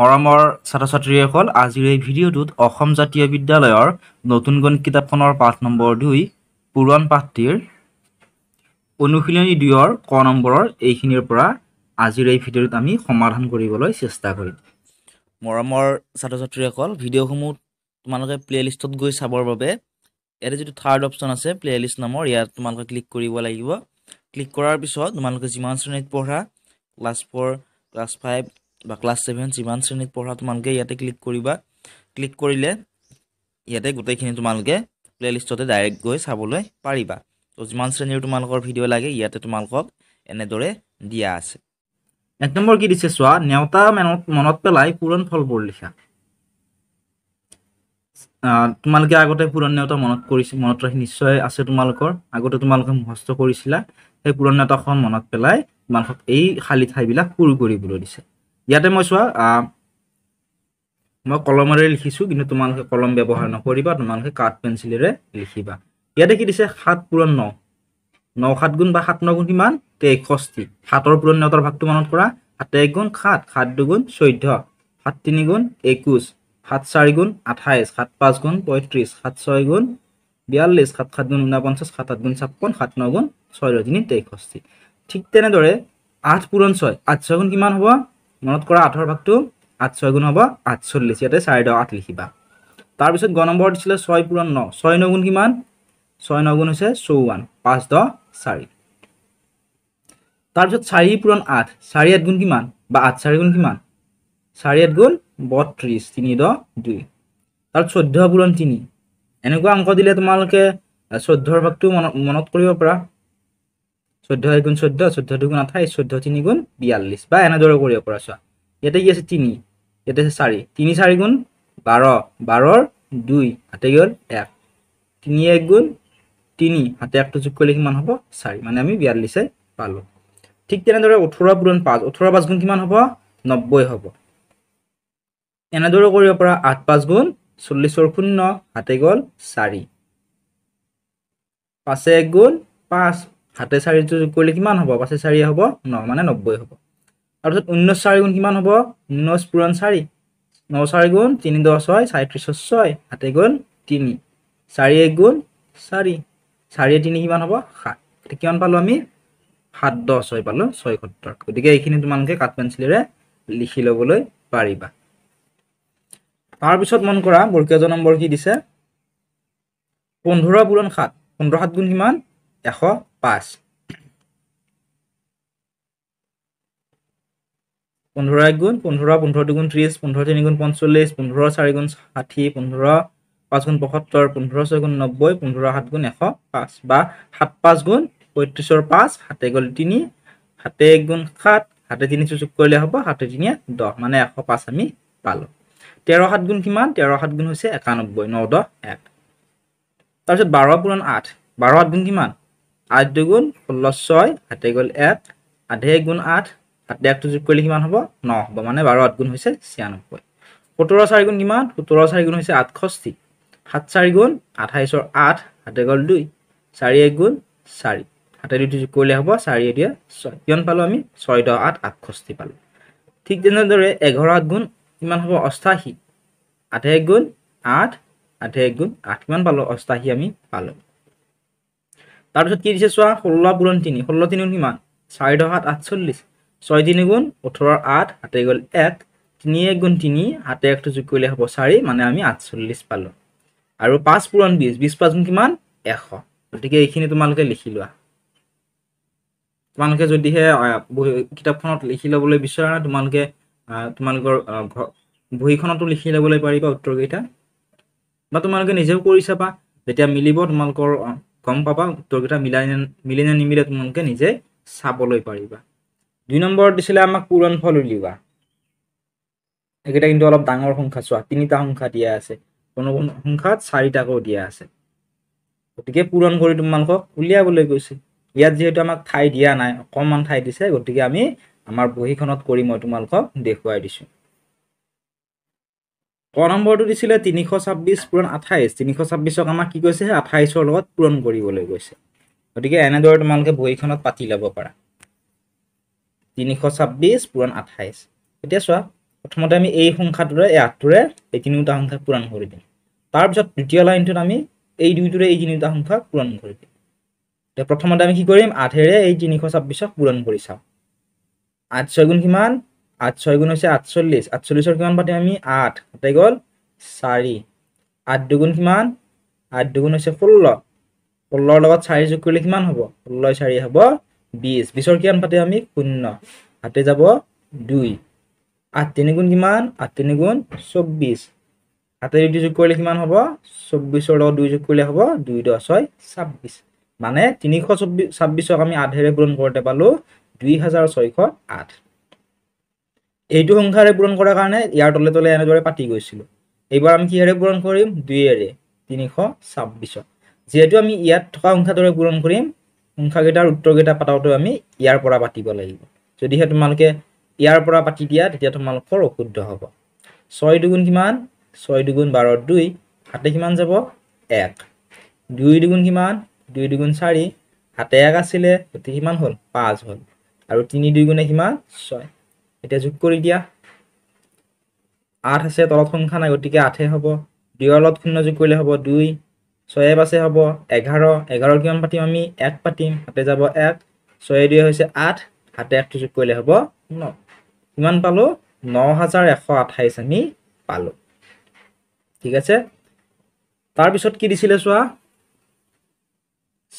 মৰমৰ ছাত্ৰ ছাত্ৰীসকল আজিৰ এই ভিডিঅ'টোত অসম জাতীয় বিদ্যালয়ৰ নতুন গণ কিতাপখনৰ পাঠ নম্বৰ দুই পুৰণ পাঠটিৰ অনুশীলনী দুয়ৰ ক নম্বৰৰ এইখিনিৰ পৰা আজিৰ এই ভিডিঅ'টোত আমি সমাধান কৰিবলৈ চেষ্টা কৰিম মৰমৰ ছাত্ৰ ছাত্ৰীসকল ভিডিঅ'সমূহ তোমালোকে প্লে'লিষ্টত গৈ চাবৰ বাবে ইয়াতে যিটো থাৰ্ড অপশ্যন আছে প্লে'লিষ্ট নামৰ ইয়াত তোমালোকে ক্লিক কৰিব লাগিব ক্লিক কৰাৰ পিছত তোমালোকে যিমান শ্ৰেণীত পঢ়া ক্লাছ ফ'ৰ ক্লাছ ফাইভ বা ক্লাছ ছেভেন যিমান শ্ৰেণীত পঢ়া তোমালোকে ইয়াতে ক্লিক কৰিবা ক্লিক কৰিলে ইয়াতে গোটেইখিনি তোমালোকে প্লে'লিষ্টতে ডাইৰেক্ট গৈ চাবলৈ পাৰিবা তো যিমান শ্ৰেণীৰ তোমালোকৰ ভিডিঅ' লাগে ইয়াতে তোমালোকক এনেদৰে দিয়া আছে এক নম্বৰ কি দিছে চোৱা নেওতা মেনত মনত পেলাই পুৰণ ফলবোৰ লিখা তোমালোকে আগতে পুৰণ নেওতা মনত কৰিছে মনত ৰাখি নিশ্চয় আছে তোমালোকৰ আগতে তোমালোকে মুখস্থ কৰিছিলা সেই পুৰণ নেওতাখন মনত পেলাই তোমালোকক এই খালী ঠাইবিলাক পূৰ কৰিবলৈ দিছে ইয়াতে মই চোৱা মই কলমেৰে লিখিছোঁ কিন্তু তোমালোকে কলম ব্যৱহাৰ নকৰিবা তোমালোকে কাঠ পেঞ্চিলেৰে লিখিবা ইয়াতে কি দিছে সাত পূৰণ ন ন সাত গুণ বা সাত ন গুণ কিমান তেষষ্ঠি সাতৰ পূৰণ নতৰ ভাগটো মনত কৰা সাত এক গুণ সাত সাত দুগুণ চৈধ্য সাত তিনি গুণ একৈছ সাত চাৰি গুণ আঠাইছ সাত পাঁচ গুণ পঁয়ত্ৰিছ সাত ছয় গুণ বিয়াল্লিছ সাত সাত গুণ ঊনপঞ্চাছ সাত আঠ গুণ ছাপন্ন সাত ন গুণ ছয় তিনি তেষষ্ঠি ঠিক তেনেদৰে আঠ পূৰণ ছয় আঠ ছয় গুণ কিমান হ'ব মনত কৰা আঠৰ ভাগটো আঠ ছয় গুণ হ'ব আঠচল্লিছ ইয়াতে চাৰে দহ আঠ লিখিবা তাৰপিছত গ নম্বৰ দিছিলে ছয় পূৰণ ন ছয় নগুণ কিমান ছয় নগুণ হৈছে চৌৱান পাঁচ দহ চাৰি তাৰপিছত চাৰি পূৰণ আঠ চাৰি আঠ গুণ কিমান বা আঠ চাৰি গুণ কিমান চাৰি আঠ গুণ বত্ৰিছ তিনি দহ দুই তাৰপিছত চৈধ্য পূৰণ তিনি এনেকুৱা অংক দিলে তোমালোকে চৈধ্যৰ ভাগটো মনত মনত কৰিব পাৰা চৈধ্য এক গুণ চৈধ্য চৈধ্য দুগুণ আঠাইছ চৈধ্য তিনি গুণ বিয়াল্লিছ বা এনেদৰে কৰিব পৰা চোৱা ইয়াতে কি আছে তিনি ইয়াতে আছে চাৰি তিনি চাৰি গুণ বাৰ বাৰৰ দুই হাতে গ'ল এক তিনি এক গুণ তিনি হাতে একটো যোগ কৰিলে কিমান হ'ব চাৰি মানে আমি বিয়াল্লিছে পালোঁ ঠিক তেনেদৰে ওঠৰ পূৰণ পাঁচ ওঠৰ পাঁচ গুণ কিমান হ'ব নব্বৈ হ'ব এনেদৰে কৰিব পৰা আঠ পাঁচ গুণ চল্লিছৰ শূন্য হাতে গ'ল চাৰি পাঁচে এক গুণ পাঁচ সাতে চাৰিটো যোগ কৰিলে কিমান হ'ব পাঁচে চাৰি হ'ব ন মানে নব্বৈ হ'ব তাৰপিছত ঊনৈছ চাৰি গুণ কিমান হ'ব ঊনৈছ পূৰণ চাৰি ন চাৰি গুণ তিনি দহ ছয় চাৰি ত্ৰিছ ছয় সাতে গুণ তিনি চাৰি এক গুণ চাৰি চাৰি তিনি কিমান হ'ব সাত কিমান পালোঁ আমি সাত দহ ছয় পালোঁ ছয় সত্তৰ গতিকে এইখিনি তোমালোকে কাঠ পেঞ্চিলেৰে লিখি ল'বলৈ পাৰিবা তাৰপিছত মন কৰা বৰ্কীয়জন নম্বৰ কি দিছে পোন্ধৰ পূৰণ সাত পোন্ধৰ সাত গুণ কিমান এশ পাঁচ পোন্ধৰ গুণ পোন্ধৰ পোন্ধৰ দুগুণ ত্ৰিছ পোন্ধৰ তিনিগুণ পঞ্চল্লিছ পোন্ধৰ চাৰিগুণ ষাঠি পোন্ধৰ পাঁচগুণ পঁসত্তৰ পোন্ধৰ ছয়গুণ নব্বৈ পোন্ধৰ সাত গুণ এশ পাঁচ বা সাত পাঁচ গুণ পঁয়ত্ৰিছৰ পাঁচ সাতে গ'ল তিনি সাতে এক গুণ সাত সাতে তিনি চুচুক কৰিলে হ'ব সাতে তিনিয়ে দহ মানে এশ পাঁচ আমি পালোঁ তেৰ সাত গুণ কিমান তেৰ সাত গুণ হৈছে একানব্বৈ ন দহ এক তাৰপিছত বাৰ পূৰণ আঠ বাৰ সাত গুণ কিমান আঠ দুগুণ ষোল্ল ছয় হাতে গ'ল এক আধে গুণ আঠ হাতে একটো যোগ কৰিলে কিমান হ'ব ন হ'ব মানে বাৰ আঠ গুণ হৈছে ছিয়ানব্বৈ সোতৰ চাৰিগুণ কিমান সোতৰ চাৰিগুণ হৈছে আঠষষ্ঠি সাত চাৰি গুণ আঠাইছৰ আঠ হাতে গ'ল দুই চাৰি এক গুণ চাৰি হাতে দুইটো যোগ কৰিলে হ'ব চাৰি এতিয়া ছয় কিমান পালোঁ আমি ছয় দহ আঠ আঠষষ্ঠি পালোঁ ঠিক তেনেদৰে এঘাৰ আঠ গুণ কিমান হ'ব অষ্টাশী আঠে এক গুণ আঠ আঠে এক গুণ আঠ কিমান পালোঁ অষ্টাশী আমি পালোঁ তাৰপিছত কি দিছে চোৱা ষোল্ল পূৰণ তিনি ষোল্ল তিনি গুণ কিমান চাৰি দহ সাত আঠচল্লিছ ছয় তিনি গুণ ওঠৰ আঠ হাতে গ'ল এক তিনি এক গুণ তিনি হাতে একটো যোগ কৰিলে হ'ব চাৰি মানে আমি আঠচল্লিছ পালোঁ আৰু পাঁচ পূৰণ বিছ বিছ পাঁচ গুণ কিমান এশ গতিকে এইখিনি তোমালোকে লিখি লোৱা তোমালোকে যদিহে কিতাপখনত লিখি ল'বলৈ বিচৰা নাই তোমালোকে তোমালোকৰ ঘৰ বহীখনতো লিখি ল'বলৈ পাৰিবা উত্তৰকেইটা বা তোমালোকে নিজেও কৰি চাবা যেতিয়া মিলিব তোমালোকৰ গম পাবা উত্তৰকেইটা মিলাই মিলি নে নিমিলে তোমালোকে নিজে চাবলৈ পাৰিবা দুই নম্বৰত দিছিলে আমাক ফল উলিওৱা এইকেইটা কিন্তু অলপ ডাঙৰ সংখ্যা চোৱা তিনিটা সংখ্যা দিয়া আছে কোনো কোনো সংখ্যাত চাৰিটাকৈ দিয়া আছে গতিকে পূৰণ কৰি তোমালোকক উলিয়াবলৈ গৈছে ইয়াত যিহেতু আমাক ঠাই দিয়া নাই অকণমান ঠাই দিছে গতিকে আমি আমাৰ বহীখনত কৰি মই তোমালোকক দেখুৱাই দিছোঁ নম্বৰটো দিছিলে তিনিশ ছাব্বিছ পূৰণ আঠাইছ তিনিশ ছাব্বিছক আমাক কি কৈছে আঠাইছৰ লগত পূৰণ কৰিবলৈ কৈছে গতিকে এনেদৰে তোমালোকে বহীখনত পাতি ল'ব পাৰা তিনিশ ছাব্বিছ পূৰণ আঠাইছ এতিয়া চোৱা প্ৰথমতে আমি এই সংখ্যাটোৰে এই আঠটোৰে এই তিনিওটা সংখ্যা পূৰণ কৰি দিম তাৰপিছত দ্বিতীয় লাইনটোত আমি এই দুইটোৰে এই তিনিওটা সংখ্যা পূৰণ কৰি দিম এতিয়া প্ৰথমতে আমি কি কৰিম আঠেৰে এই তিনিশ ছাব্বিছক পূৰণ কৰি চাওঁ আঠ ছয় গুণ কিমান আঠ ছয় গুণ হৈছে আঠচল্লিছ আঠচল্লিছৰ কিমান পাতিম আমি আঠ তাতে গ'ল চাৰি আঠ দুগুণ কিমান আঠ দুগুণ হৈছে ষোল্ল ষোল্লৰ লগত চাৰি যোগ কৰিলে কিমান হ'ব ষোল্ল চাৰি হ'ব বিছ বিছৰ কিমান পাতিম আমি শূন্য হাতে যাব দুই আঠ তিনি গুণ কিমান আঠ তিনি গুণ চৌব্বিছ হাতে দুই যোগ কৰিলে কিমান হ'ব চৌব্বিছৰ লগত দুই যোগ কৰিলে হ'ব দুই দহ ছয় ছাব্বিছ মানে তিনিশ চৌব্বিছ ছাব্বিছক আমি আধেৰে পূৰণ কৰোঁতে পালোঁ দুই হাজাৰ ছয়শ আঠ এইটো সংখ্যাৰে পূৰণ কৰাৰ কাৰণে ইয়াৰ তলে তলে এনেদৰে পাতি গৈছিলোঁ এইবাৰ আমি কিহেৰে পূৰণ কৰিম দুয়েৰে তিনিশ ছাব্বিছত যিহেতু আমি ইয়াত থকা সংখ্যাটোৰে পূৰণ কৰিম সংখ্যাকেইটাৰ উত্তৰকেইটা পাতোঁতেও আমি ইয়াৰ পৰা পাতিব লাগিব যদিহে তোমালোকে ইয়াৰ পৰা পাতি দিয়া তেতিয়া তোমালোকৰ অশুদ্ধ হ'ব ছয় দুগুণ কিমান ছয় দুগুণ বাৰ দুই হাতে কিমান যাব এক দুই দুগুণ কিমান দুই দুগুণ চাৰি হাতে এক আছিলে গতিকে কিমান হ'ল পাঁচ হ'ল আৰু তিনি দুইগুণে গুণে কিমান ছয় এতিয়া যোগ কৰি দিয়া আঠ আছে তলত সংখ্যা নাই গতিকে আঠে হ'ব দুই লগত শূন্য যোগ কৰিলে হ'ব দুই ছয়ে পাছে হ'ব এঘাৰ এঘাৰ কিমান পাতিম আমি এক পাতিম হাতে যাব এক ছয়ে দুই হৈছে আঠ হাতে একটো যোগ কৰিলে হ'ব ন কিমান পালোঁ ন হাজাৰ এশ আঠাইছ আমি পালোঁ ঠিক আছে তাৰপিছত কি দিছিলে চোৱা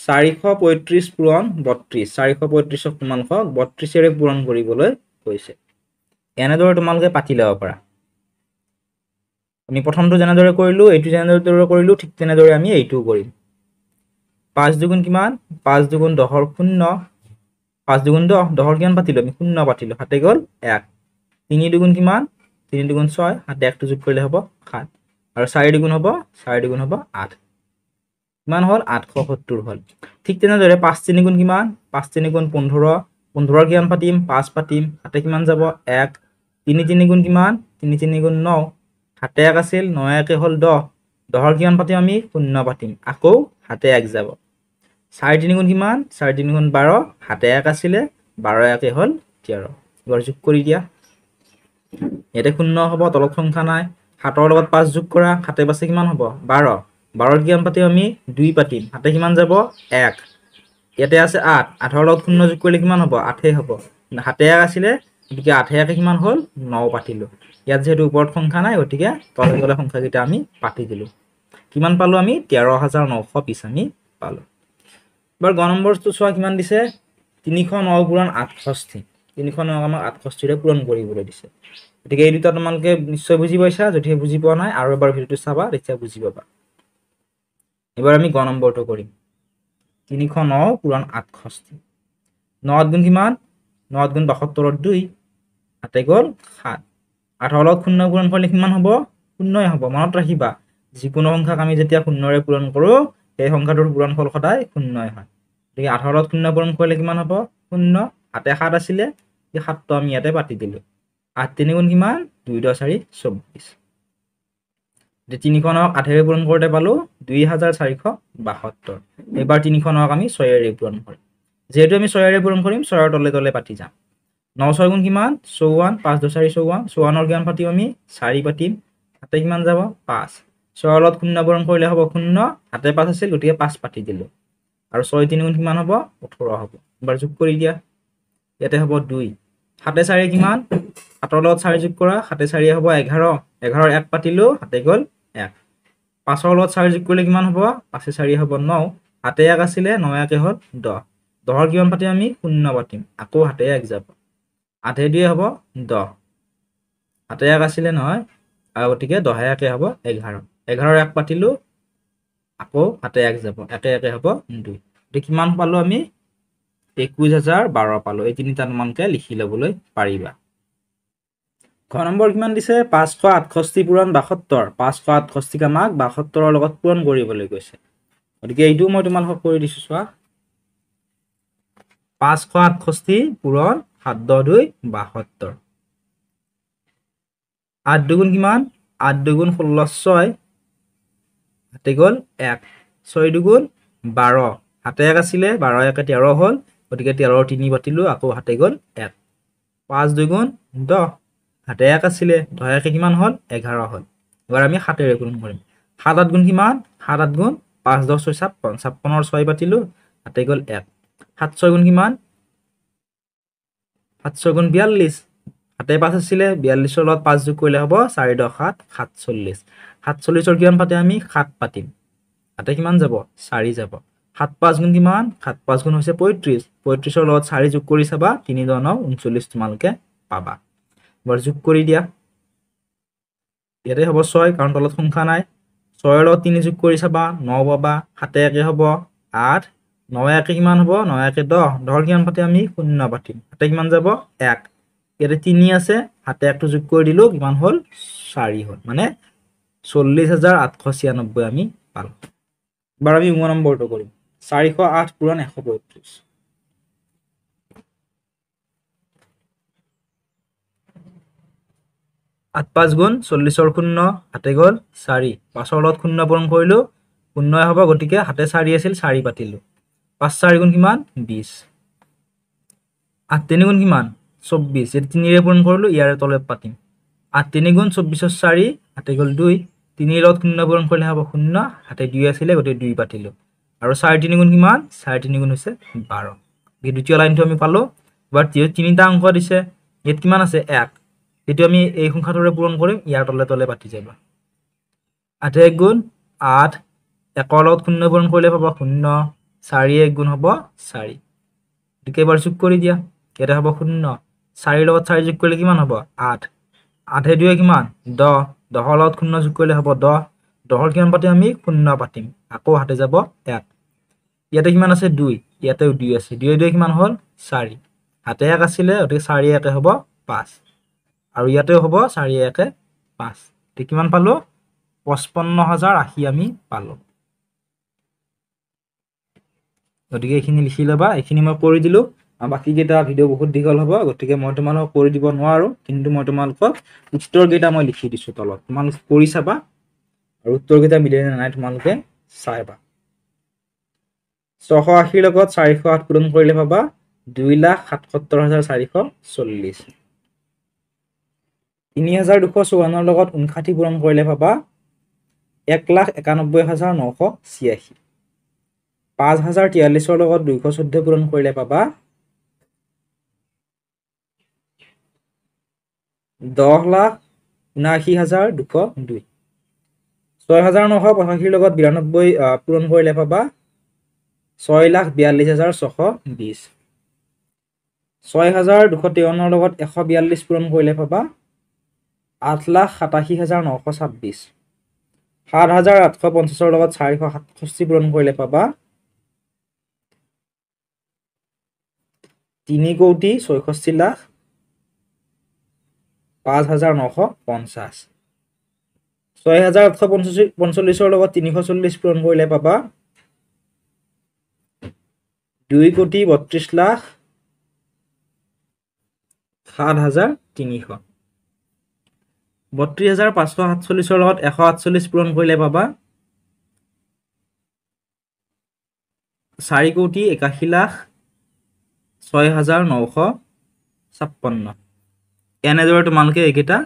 চাৰিশ পঁয়ত্ৰিছ পূৰণ বত্ৰিছ চাৰিশ পঁয়ত্ৰিছক কিমান শ বত্ৰিছেৰে পূৰণ কৰিবলৈ কৈছে এনেদৰে তোমালোকে পাতি ল'ব পাৰা আমি প্ৰথমটো যেনেদৰে কৰিলোঁ এইটো যেনেদৰে কৰিলোঁ ঠিক তেনেদৰে আমি এইটোও কৰিম পাঁচ দুগুণ কিমান পাঁচ দুগুণ দহৰ শূন্য পাঁচ দুগুণ দহ দহৰ কিমান পাতিলোঁ আমি শূন্য পাতিলোঁ হাতে গ'ল এক তিনি দুগুণ কিমান তিনি দুগুণ ছয় হাতে একটো যোগ কৰিলে হ'ব সাত আৰু চাৰি দুগুণ হ'ব চাৰি দুগুণ হ'ব আঠ কিমান হ'ল আঠশ সত্তৰ হ'ল ঠিক তেনেদৰে পাঁচ তিনিগুণ কিমান পাঁচ তিনিগুণ পোন্ধৰ পোন্ধৰ কিমান পাতিম পাঁচ পাতিম হাতে কিমান যাব এক তিনি তিনি গুণ কিমান তিনি তিনি গুণ ন সাতে এক আছিল ন একে হ'ল দহ দহৰ কিমান পাতিম আমি শূন্য পাতিম আকৌ সাতে এক যাব চাৰি তিনি গুণ কিমান চাৰি তিনি গুণ বাৰ সাতে এক আছিলে বাৰ একে হ'ল তেৰ এইবাৰ যোগ কৰি দিয়া ইয়াতে শূন্য হ'ব তলত সংখ্যা নাই সাতৰ লগত পাঁচ যোগ কৰা সাতে পাছে কিমান হ'ব বাৰ বাৰত কিমান পাতিম আমি দুই পাতিম সাতে কিমান যাব এক ইয়াতে আছে আঠ আঠৰ লগত শূন্য যোগ কৰিলে কিমান হ'ব আঠেই হ'ব সাতে এক আছিলে গতিকে আঠাইকে কিমান হ'ল ন পাতিলোঁ ইয়াত যিহেতু ওপৰত সংখ্যা নাই গতিকে তলে তলে সংখ্যাকেইটা আমি পাতি দিলোঁ কিমান পালোঁ আমি তেৰ হাজাৰ নশ বিছ আমি পালোঁ বাৰু গ নম্বৰটো চোৱা কিমান দিছে তিনিশ ন পূৰণ আঠষষ্ঠি তিনিশ নক আমাক আঠষষ্ঠিৰে পূৰণ কৰিবলৈ দিছে গতিকে এই দুটা তোমালোকে নিশ্চয় বুজি পাইছা যদিহে বুজি পোৱা নাই আৰু এবাৰ ভিডিঅ'টো চাবা তেতিয়া বুজি পাবা এইবাৰ আমি গ নম্বৰটো কৰিম তিনিশ ন পূৰণ আঠষষ্ঠি ন আঠ গুণ কিমান ন আঠ গুণ বাসত্তৰত দুই হাতে গ'ল সাত আঠৰ লগত শূন্য পূৰণ কৰিলে কিমান হ'ব শূন্যই হ'ব মনত ৰাখিবা যিকোনো সংখ্যাক আমি যেতিয়া শূন্যৰে পূৰণ কৰোঁ সেই সংখ্যাটোৰ পূৰণ পূৰণফল সদায় শূন্যই হয় গতিকে আঠৰ লগত শূন্য পূৰণ কৰিলে কিমান হ'ব শূন্য হাতে সাত আছিলে সেই সাতটো আমি ইয়াতে পাতি দিলোঁ আঠ তিনি গুণ কিমান দুই দহ চাৰি চৌব্বিছ এতিয়া তিনিখনক আঠেৰে পূৰণ কৰোঁতে পালোঁ দুই হাজাৰ চাৰিশ বাসত্তৰ এইবাৰ তিনিখনক আমি ছয়েৰে পূৰণ কৰিম যিহেতু আমি ছয়েৰে পূৰণ কৰিম ছয়ৰ তলে তলে পাতি যাম ন ছয় গুণ কিমান চৌৱান পাঁচ দহ চাৰি চৌৱান চৌৱানৰ কিমান পাতিম আমি চাৰি পাতিম হাতে কিমান যাব পাঁচ ছয়ৰ লগত শূন্য বৰণ কৰিলে হ'ব শূন্য হাতে পাঁচ আছিল গতিকে পাঁচ পাতি দিলোঁ আৰু ছয় তিনি গুণ কিমান হ'ব ওঠৰ হ'ব এবাৰ যোগ কৰি দিয়া ইয়াতে হ'ব দুই সাতে চাৰি কিমান সাতৰ লগত চাৰি যোগ কৰা সাতে চাৰিয়ে হ'ব এঘাৰ এঘাৰৰ এক পাতিলোঁ হাতে গ'ল এক পাঁচৰ লগত চাৰি যোগ কৰিলে কিমান হ'ব পাঁচে চাৰিয়ে হ'ব ন হাতে এক আছিলে ন একে হ'ল দহ দহৰ কিমান পাতিম আমি শূন্য পাতিম আকৌ হাতে এক যাব আঠে দুয়ে হ'ব দহ আঠে এক আছিলে নহয় আৰু গতিকে দহে একে হ'ব এঘাৰ এঘাৰ এক পাতিলোঁ আকৌ আঠে এক যাব একে একে হ'ব দুই গতিকে কিমান পালোঁ আমি একৈছ হাজাৰ বাৰ পালোঁ এই তিনিটামানকে লিখি ল'বলৈ পাৰিবা ঘ নম্বৰ কিমান দিছে পাঁচশ আঠষষ্ঠি পূৰণ বাসত্তৰ পাঁচশ আঠষষ্ঠিক আমাক বাসত্তৰৰ লগত পূৰণ কৰিবলৈ কৈছে গতিকে এইটো মই তোমালোকক কৰি দিছোঁ চোৱা পাঁচশ আঠষষ্ঠি পূৰণ সাত দহ দুই বাসত্তৰ আঠ দুগুণ কিমান আঠ দুগুণ ষোল্ল ছয় হাতে গ'ল এক ছয় দুগুণ বাৰ সাতে এক আছিলে বাৰ একে তেৰ হ'ল গতিকে তেৰ তিনি পাতিলোঁ আকৌ হাতে গ'ল এক পাঁচ দুগুণ দহ হাতে এক আছিলে দহ একে কিমান হ'ল এঘাৰ হ'ল এবাৰ আমি হাতেৰে গুণ কৰিম সাত আঠ গুণ কিমান সাত আঠ গুণ পাঁচ দহ ছয় ছাপন্ন ছাপন্নৰ ছয় পাতিলোঁ হাতে গ'ল এক সাত ছয় গুণ কিমান সাত গুণ বিয়াল্লিছ সাতে পাঁচ আছিলে বিয়াল্লিছৰ লগত পাঁচ যোগ কৰিলে হ'ব চাৰি দহ সাত সাতচল্লিছ সাতচল্লিছৰ কিমান পাতে আমি সাত পাতিম সাতে কিমান যাব চাৰি যাব সাত পাঁচ গুণ কিমান সাত পাঁচ গুণ হৈছে পঁয়ত্ৰিছ পঁয়ত্ৰিছৰ লগত চাৰি যোগ কৰি চাবা তিনি দহ ন ঊনচল্লিছ তোমালোকে পাবা বাৰু যোগ কৰি দিয়া ইয়াতে হ'ব ছয় কাৰণ তলত সংখ্যা নাই ছয়ৰ লগত তিনি যোগ কৰি চাবা ন পাবা সাতে একে হ'ব আঠ ন একে কিমান হ'ব ন একে দহ দহৰ কিমান পাতিম আমি শূন্য পাতিম হাতে কিমান যাব এক ইয়াতে তিনি আছে হাতে একটো যোগ কৰি দিলোঁ কিমান হ'ল চাৰি হ'ল মানে চল্লিছ হাজাৰ আঠশ ছিয়ানব্বৈ আমি পালোঁ বাৰু আমি উম নম্বৰটো কৰিম চাৰিশ আঠ পূৰণ এশ পঁয়ত্ৰিছ আঠ পাঁচ গুণ চল্লিছৰ শূন্য হাতে গ'ল চাৰি পাঁচৰ লগত শূন্য পূৰণ কৰিলোঁ শূন্যই হ'ব গতিকে হাতে চাৰি আছিল চাৰি পাতিলোঁ পাঁচ চাৰিগুণ কিমান বিশ আঠ তিনিগুণ কিমান চৌব্বিছ এই তিনিৰে পূৰণ কৰিলোঁ ইয়াৰে তলে পাতিম আঠ তিনি গুণ চৌব্বিছৰ চাৰি হাতে গ'ল দুই তিনিৰ লগত শূন্য পূৰণ কৰিলে হ'ব শূন্য হাতে দুই আছিলে গতিকে দুই পাতিলোঁ আৰু চাৰে তিনিগুণ কিমান চাৰে তিনিগুণ হৈছে বাৰ গতিকে দ্বিতীয় লাইনটো আমি পালোঁ বাৰু যিহেতু তিনিটা অংশ দিছে ইয়াত কিমান আছে এক সেইটো আমি এই সংখ্যাটোৰে পূৰণ কৰিম ইয়াৰ তলে তলে পাতি যাবা আঠে এক গুণ আঠ একৰ লগত শূন্য পূৰণ কৰিলে পাবা শূন্য চাৰি এক গুণ হ'ব চাৰি গতিকে যোগ কৰি দিয়া কেইটা হ'ব শূন্য চাৰিৰ লগত চাৰি যোগ কৰিলে কিমান হ'ব আঠ আঠে দুৱে কিমান দহ দহৰ লগত শূন্য যোগ কৰিলে হ'ব দহ দহৰ কিমান পাতিম আমি শূন্য পাতিম আকৌ হাতে যাব এক ইয়াতে কিমান আছে দুই ইয়াতেও দুই আছে দুয়ে দুৱে কিমান হ'ল চাৰি হাতে এক আছিলে গতিকে চাৰি একে হ'ব পাঁচ আৰু ইয়াতেও হ'ব চাৰি একে পাঁচ কিমান পালোঁ পঁচপন্ন হাজাৰ আশী আমি পালোঁ গতিকে এইখিনি লিখি ল'বা এইখিনি মই কৰি দিলোঁ বাকীকেইটা ভিডিঅ' বহুত দীঘল হ'ব গতিকে মই তোমালোকক কৰি দিব নোৱাৰোঁ কিন্তু মই তোমালোকক উত্তৰকেইটা মই লিখি দিছোঁ তলত তোমালোক কৰি চাবা আৰু উত্তৰকেইটা মিলে নে নাই তোমালোকে চাইবা ছশ আশীৰ লগত চাৰিশ আঠ পূৰণ কৰিলে পাবা দুই লাখ সাতসত্তৰ হাজাৰ চাৰিশ চল্লিছ তিনি হাজাৰ দুশ চৌৱন্নৰ লগত ঊনষাঠি পূৰণ কৰিলে পাবা এক লাখ একানব্বৈ হাজাৰ নশ ছিয়াশী পাঁচ হাজাৰ তিয়াল্লিছৰ লগত দুইশ চৈধ্য পূৰণ কৰিলে পাবা দহ লাখ ঊনাশী হাজাৰ দুশ দুই ছয় হাজাৰ নশ পঁচাশীৰ লগত বিৰান্নব্বৈ পূৰণ কৰিলে পাবা ছয় লাখ বিয়াল্লিছ হাজাৰ ছশ বিছ ছয় হাজাৰ দুশ তেৱন্নৰ লগত এশ বিয়াল্লিছ পূৰণ কৰিলে পাবা আঠ লাখ সাতাশী হাজাৰ নশ ছাব্বিছ সাত হাজাৰ আঠশ পঞ্চাছৰ লগত চাৰিশ সাতষষ্ঠি পূৰণ কৰিলে পাবা তিনি কোটি ছয়ষষ্ঠি লাখ পাঁচ হাজাৰ নশ পঞ্চাছ ছয় হাজাৰ আঠশ পঞ্চল্লিছ পঞ্চল্লিছৰ লগত তিনিশ চল্লিছ পূৰণ কৰিলে পাবা দুই কোটি বত্ৰিছ লাখ সাত হাজাৰ তিনিশ বত্ৰিছ হাজাৰ পাঁচশ সাতচল্লিছৰ লগত এশ আঠচল্লিছ পূৰণ কৰিলে পাবা চাৰি কোটি একাশী লাখ ছয় হাজাৰ নশ ছাপন্ন এনেদৰে তোমালোকে এইকেইটা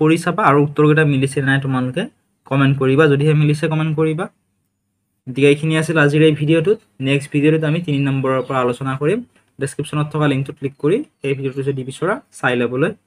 কৰি চাবা আৰু উত্তৰকেইটা মিলিছে নাই তোমালোকে কমেণ্ট কৰিবা যদিহে মিলিছে কমেণ্ট কৰিবা গতিকে এইখিনি আছিল আজিৰ এই ভিডিঅ'টোত নেক্সট ভিডিঅ'টোত আমি তিনি নম্বৰৰ পৰা আলোচনা কৰিম ডেছক্ৰিপশ্যনত থকা লিংকটোত ক্লিক কৰি সেই ভিডিঅ'টো যদি বিচৰা চাই ল'বলৈ